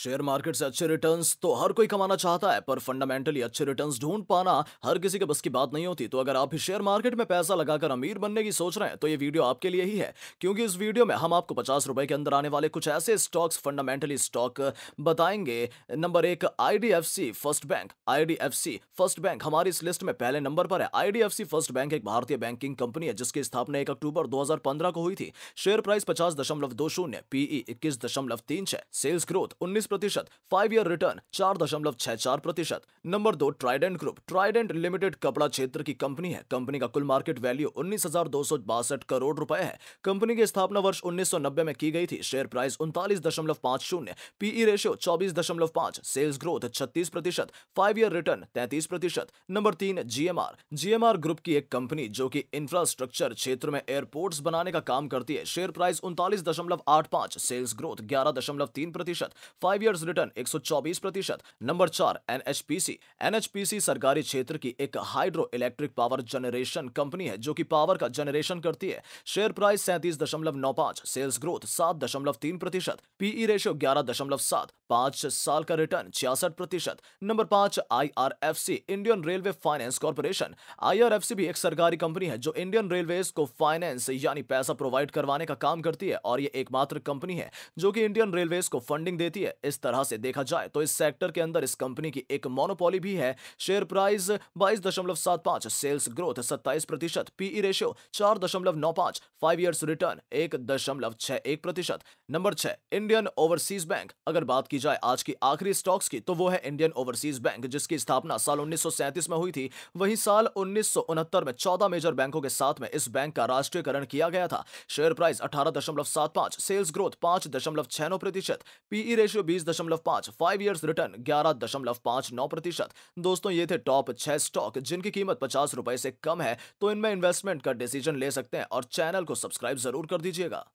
share market से अच्छे returns तो हर कोई कमाना चाहता है पर फंडामेंटली अच्छे रिटर्न्स ढूंढ पाना हर किसी के बस की बात नहीं होती तो अगर आप भी शेयर मार्केट में पैसा लगाकर अमीर बनने की सोच रहे हैं तो ये वीडियो आपके लिए ही है क्योंकि इस वीडियो में हम आपको पचास रुपए के अंदर आने वाले कुछ ऐसे स्टॉक्स फंडामेंटली स्टॉक बताएंगे नंबर एक I first bank I first bank हमारी इस लिस्ट में पहले नंबर पर है आई फर्स्ट बैंक एक भारतीय बैंकिंग कंपनी है जिसकी स्थापना एक अक्टूबर दो को हुई थी शेयर प्राइस पचास दशमलव दो शून्य पीई e इक्कीस दशमलव तीन छह सेल्स ग्रोथ उन्नीस प्रतिशत फाइव ईयर रिटर्न चार दशमलव छह चार प्रतिशत नंबर दो ट्राइडेंट ग्रुप ट्राइडेंट लिमिटेड कपड़ा क्षेत्र की कंपनी है कंपनी का कुल मार्केट वैल्यू उन्नीस हजार दो सौ बासठ करोड़ रुपए है कंपनी की स्थापना वर्ष उन्नीस सौ नब्बे में की गई थी शेयर प्राइस उनतालीस दशमलव पांच शून्य पीई रेशियो e चौबीस दशमलव पांच सेल्स ग्रोथ छत्तीस प्रतिशत फाइव ईयर रिटर्न तैतीस प्रतिशत नंबर तीन जीएमआर जीएमआर ग्रुप की एक कंपनी जो की इंफ्रास्ट्रक्चर क्षेत्र में एयरपोर्ट्स बनाने का काम करती है शेयर प्राइस उनतालीस दशमलव आठ पांच सेल्स ग्रोथ ग्यारह दशमलव तीन प्रतिशत फाइव फाइव ईयर्स रिटर्न 124 प्रतिशत नंबर चार एनएचपीसी एनएचपीसी सरकारी क्षेत्र की एक hydro electric power generation company है जो कि पावर का जनरेशन करती है शेयर प्राइस सैंतीस दशमलव नौ पांच सेल्स ग्रोथ सात दशमलव तीन प्रतिशत पीई रेशियो e ग्यारह दशमलव सात पांच साल का रिटर्न छियासठ प्रतिशत नंबर पांच सी इंडियन रेलवे फाइनेंस कॉर्पोरेशन सी भी एक सरकारी कंपनी है जो इंडियन रेलवे को फाइनेंस यानी पैसा प्रोवाइड करवाने का काम करती है और ये एकमात्र कंपनी है जो कि इंडियन रेलवे को फंडिंग देती है इस तरह से देखा जाए तो इस सेक्टर के अंदर इस कंपनी की एक मोनोपोली भी है शेयर प्राइस बाईस दशमलव सात पांच सेल्स ग्रोथ सत्ताईस प्रतिशत पीई रेशियो e चार दशमलव नौ पांच फाइव ईयर्स रिटर्न एक दशमलव छह एक प्रतिशत नंबर छह इंडियन ओवरसीज बैंक अगर बात की जाए आज की आखिरी स्टॉक्स की तो वो है इंडियन ओवरसीज बैंक जिसकी स्थापना साल उन्नीस में हुई थी वही साल उन्नीस में चौदह मेजर बैंकों के साथ में इस बैंक का राष्ट्रीयकरण किया गया था शेयर प्राइस अठारह सेल्स ग्रोथ पांच दशमलव छह नौ प्रतिशत पीई रेशियो e बीस उन्नीस दशमलव पांच फाइव ईयर्स रिटर्न ग्यारह दशमलव पांच नौ प्रतिशत दोस्तों ये थे टॉप छह स्टॉक जिनकी कीमत पचास रुपए से कम है तो इनमें इन्वेस्टमेंट का डिसीजन ले सकते हैं और चैनल को सब्सक्राइब जरूर कर दीजिएगा